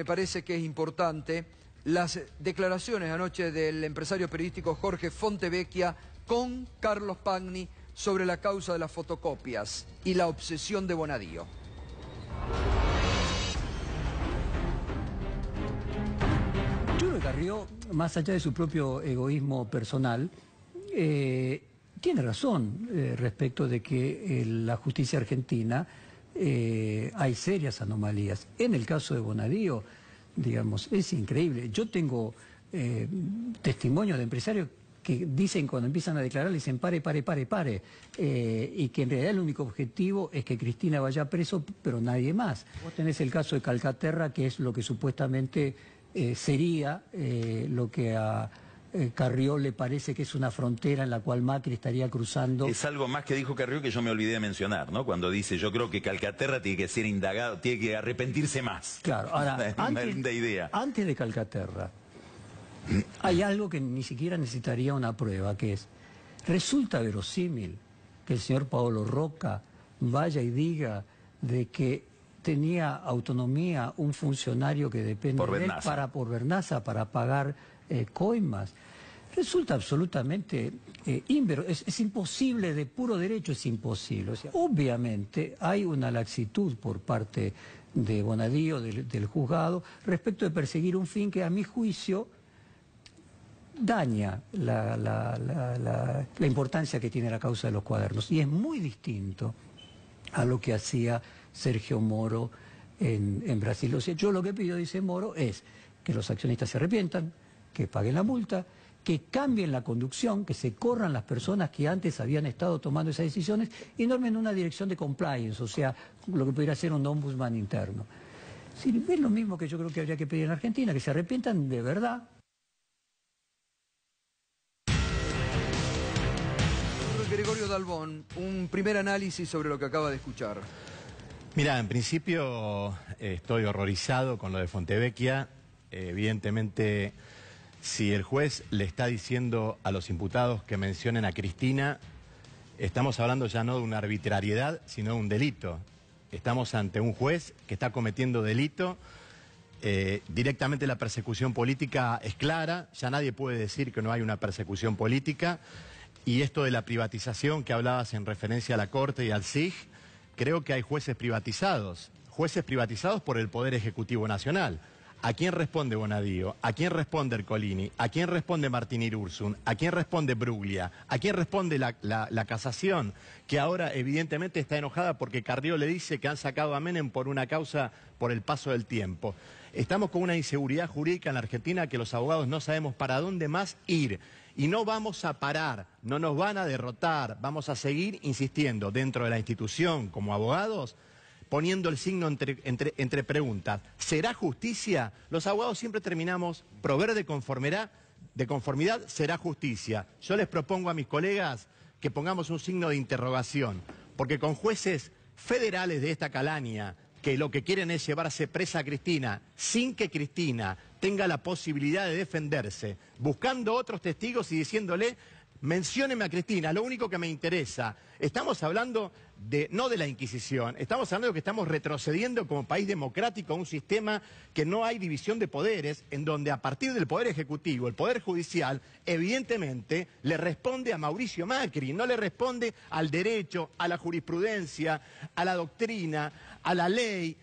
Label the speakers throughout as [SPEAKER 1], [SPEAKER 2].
[SPEAKER 1] me parece que es importante las declaraciones anoche del empresario periodístico Jorge Fontevecchia con Carlos Pagni sobre la causa de las fotocopias y la obsesión de Bonadío. Julio Carrió, más allá de su propio egoísmo personal, eh, tiene razón eh, respecto de que eh, la justicia argentina eh, hay serias anomalías. En el caso de Bonadío, digamos, es increíble. Yo tengo eh, testimonio de empresarios que dicen cuando empiezan a declarar, dicen pare, pare, pare, pare, eh, y que en realidad el único objetivo es que Cristina vaya preso, pero nadie más. Vos tenés el caso de Calcaterra, que es lo que supuestamente sería lo que a eh, Carrió le parece que es una frontera en la cual Macri estaría cruzando. Es
[SPEAKER 2] algo más que dijo Carrió que yo me olvidé de mencionar, ¿no? Cuando dice, yo creo que Calcaterra tiene que ser indagado, tiene que arrepentirse más. Claro, ahora, antes, de idea.
[SPEAKER 1] antes de Calcaterra, hay algo que ni siquiera necesitaría una prueba, que es, resulta verosímil que el señor Paolo Roca vaya y diga de que tenía autonomía un funcionario que depende de él para por Bernaza, para pagar eh, coimas. Resulta absolutamente eh, es, imposible, de puro derecho es imposible. obviamente hay una laxitud por parte de Bonadío, del, juzgado, respecto de perseguir un fin que a mi juicio daña la importancia que tiene la causa de los cuadernos. Y es muy distinto a lo que hacía Sergio Moro en, Brasil. yo lo que pido, dice Moro, es que los accionistas se arrepientan, que paguen la multa, que cambien la conducción, que se corran las personas que antes habían estado tomando esas decisiones y normen una dirección de compliance, o sea, lo que pudiera ser un ombudsman interno. es lo mismo que yo creo que habría que pedir en Argentina, que se arrepientan de verdad. Gregorio Dalbón, un primer análisis sobre lo que acaba de escuchar.
[SPEAKER 2] Mira, en principio eh, estoy horrorizado con lo de Fontevecchia. Eh, evidentemente, si el juez le está diciendo a los imputados que mencionen a Cristina, estamos hablando ya no de una arbitrariedad, sino de un delito. Estamos ante un juez que está cometiendo delito. Eh, directamente la persecución política es clara, ya nadie puede decir que no hay una persecución política. Y esto de la privatización que hablabas en referencia a la Corte y al SIG creo que hay jueces privatizados, jueces privatizados por el Poder Ejecutivo Nacional. ¿A quién responde Bonadío? ¿A quién responde Ercolini? ¿A quién responde Martín Irursun? ¿A quién responde Bruglia? ¿A quién responde la, la, casación? Que ahora evidentemente está enojada porque Carrió le dice que han sacado a Menem por una causa por el paso del tiempo. Estamos con una inseguridad jurídica en la Argentina que los abogados no sabemos para dónde más ir. Y no vamos a parar, no nos van a derrotar, vamos a seguir insistiendo dentro de la institución como abogados poniendo el signo entre, preguntas. ¿Será justicia? Los abogados siempre terminamos, proveer de conformidad, de conformidad será justicia. Yo les propongo a mis colegas que pongamos un signo de interrogación, porque con jueces federales de esta calaña, que lo que quieren es llevarse presa a Cristina sin que Cristina tenga la posibilidad de defenderse, buscando otros testigos y diciéndole Mencióneme a Cristina, lo único que me interesa. Estamos hablando de, no de la Inquisición, estamos hablando de que estamos retrocediendo como país democrático a un sistema que no hay división de poderes, en donde a partir del Poder Ejecutivo, el Poder Judicial, evidentemente le responde a Mauricio Macri, no le responde al derecho, a la jurisprudencia, a la doctrina, a la ley.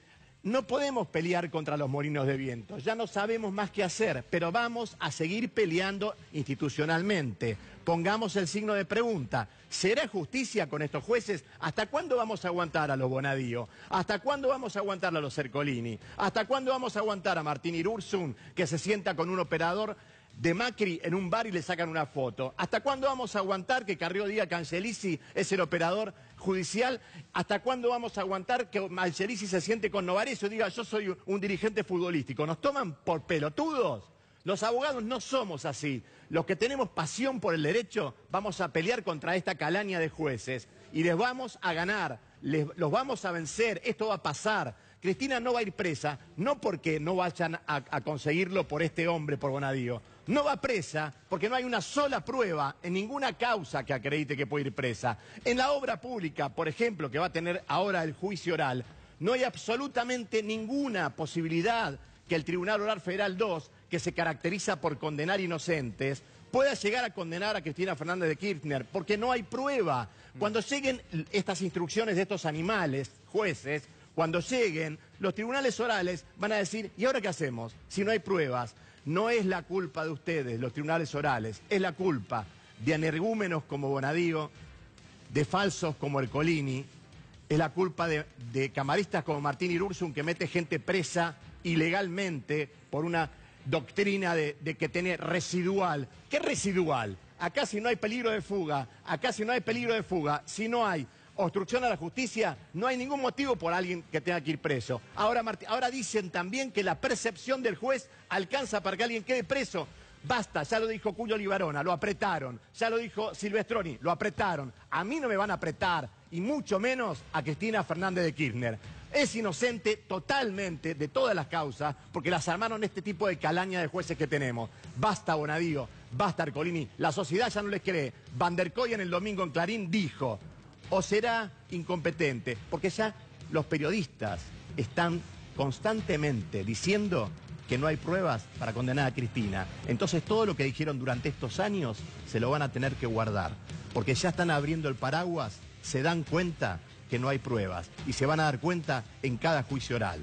[SPEAKER 2] No podemos pelear contra los morinos de viento, ya no sabemos más qué hacer, pero vamos a seguir peleando institucionalmente. Pongamos el signo de pregunta, ¿será justicia con estos jueces? ¿Hasta cuándo vamos a aguantar a los Bonadío? ¿Hasta cuándo vamos a aguantar a los Cercolini? ¿Hasta cuándo vamos a aguantar a Martín Irursun, que se sienta con un operador de Macri en un bar y le sacan una foto. ¿Hasta cuándo vamos a aguantar que Carrió diga que Angelisi... es el operador judicial? ¿Hasta cuándo vamos a aguantar que Angelisi se siente con Novarecio y diga yo soy un dirigente futbolístico? ¿Nos toman por pelotudos? Los abogados no somos así. Los que tenemos pasión por el derecho vamos a pelear contra esta calaña de jueces y les vamos a ganar, los vamos a vencer, esto va a pasar. Cristina no va a ir presa, no porque no vayan a, a conseguirlo por este hombre, por Bonadío, no va presa porque no hay una sola prueba en ninguna causa que acredite que puede ir presa. En la obra pública, por ejemplo, que va a tener ahora el juicio oral, no hay absolutamente ninguna posibilidad que el Tribunal Oral Federal 2, que se caracteriza por condenar inocentes, pueda llegar a condenar a Cristina Fernández de Kirchner, porque no hay prueba. Cuando lleguen estas instrucciones de estos animales, jueces, cuando lleguen, los tribunales orales van a decir, ¿y ahora qué hacemos? Si no hay pruebas, no es la culpa de ustedes, los tribunales orales, es la culpa de anergúmenos como Bonadío, de falsos como Colini es la culpa de, camaristas como Martín Irursun que mete gente presa ilegalmente por una doctrina de, de, que tiene residual. ¿Qué residual? Acá si no hay peligro de fuga, acá si no hay peligro de fuga, si no hay obstrucción a la justicia, no hay ningún motivo por alguien que tenga que ir preso. Ahora, dicen también que la percepción del juez alcanza para que alguien quede preso. Basta, ya lo dijo Cuyo Libarona, lo apretaron. Ya lo dijo Silvestroni, lo apretaron. A mí no me van a apretar, y mucho menos a Cristina Fernández de Kirchner. Es inocente totalmente de todas las causas, porque las armaron este tipo de calaña de jueces que tenemos. Basta, Bonadío, basta, Arcolini. La sociedad ya no les cree. Van der el domingo en Clarín dijo o será incompetente, porque ya los periodistas están constantemente diciendo que no hay pruebas para condenar a Cristina. Entonces todo lo que dijeron durante estos años se lo van a tener que guardar, porque ya están abriendo el paraguas, se dan cuenta que no hay pruebas y se van a dar cuenta en cada juicio oral.